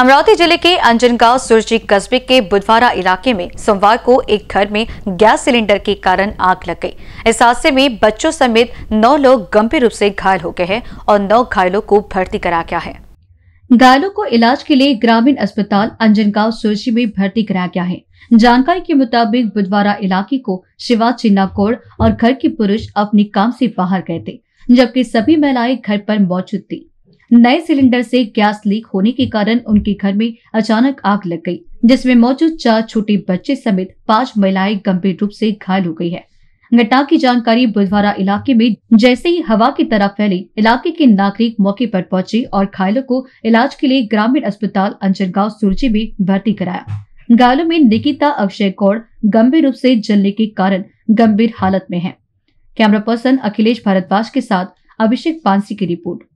अमरावती जिले के अंजनगांव सुरजी कस्बे के बुधवारा इलाके में सोमवार को एक घर में गैस सिलेंडर के कारण आग लग गई इस हादसे में बच्चों समेत नौ लोग गंभीर रूप से घायल हो गए हैं और नौ घायलों को भर्ती कराया गया है घायलों को इलाज के लिए ग्रामीण अस्पताल अंजनगांव सुरजी में भर्ती कराया गया है जानकारी के मुताबिक बुधवारा इलाके को शिवा चिन्ना कोड़ और घर के पुरुष अपने काम से बाहर गए थे जबकि सभी महिलाएं घर पर मौजूद थी नए सिलेंडर से गैस लीक होने के कारण उनके घर में अचानक आग लग गई जिसमें मौजूद चार छोटे बच्चे समेत पांच महिलाएं गंभीर रूप से घायल हो गई है घटना की जानकारी बुधवारा इलाके में जैसे ही हवा की तरह फैली इलाके के नागरिक मौके पर पहुंचे और घायलों को इलाज के लिए ग्रामीण अस्पताल अंजन गाँव सुरजी में भर्ती कराया घायलों में निकिता अक्षय कौर गंभीर रूप से जलने के कारण गंभीर हालत में है कैमरा पर्सन अखिलेश भारद्वाज के साथ अभिषेक पांसी की रिपोर्ट